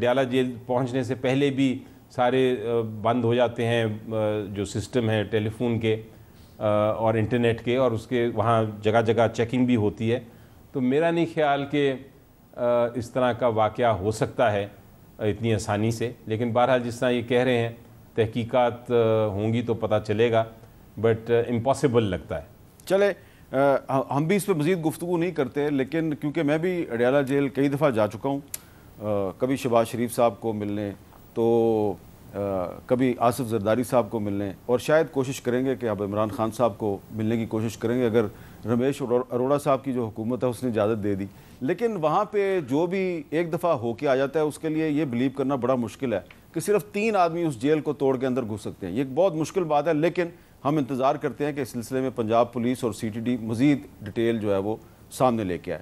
Patiala jail पहुंचने से पहले भी सारे बंद हो जाते हैं जो सिस्टम है टेलीफोन के और इंटरनेट के और उसके वहाँ जगह जगह चेकिंग भी होती है तो मेरा नहीं ख्याल कि इस तरह का वाक़ हो सकता है इतनी आसानी से लेकिन बहरहाल जिस तरह ये कह रहे हैं तहकीकात होंगी तो पता चलेगा बट इम्पॉसिबल लगता है चले आ, हम भी इस पर मज़ीद गुफ्तु नहीं करते लेकिन क्योंकि मैं भी अडयाला जेल कई दफ़ा जा चुका हूँ कभी शबाज शरीफ साहब को मिलने तो आ, कभी आसफ़ जरदारी साहब को मिलने और शायद कोशिश करेंगे कि अब इमरान खान साहब को मिलने की कोशिश करेंगे अगर रमेश अरोड़ा साहब की जो हुकूमत है उसने इजाज़त दे दी लेकिन वहाँ पर जो भी एक दफ़ा होके आ जाता है उसके लिए ये बिलीव करना बड़ा मुश्किल है कि सिर्फ तीन आदमी उस जेल को तोड़ के अंदर घुस सकते हैं ये एक बहुत मुश्किल बात है लेकिन हम इंतज़ार करते हैं कि इस सिलसिले में पंजाब पुलिस और सी टी डी मज़ीद डिटेल जो है वो सामने लेके आए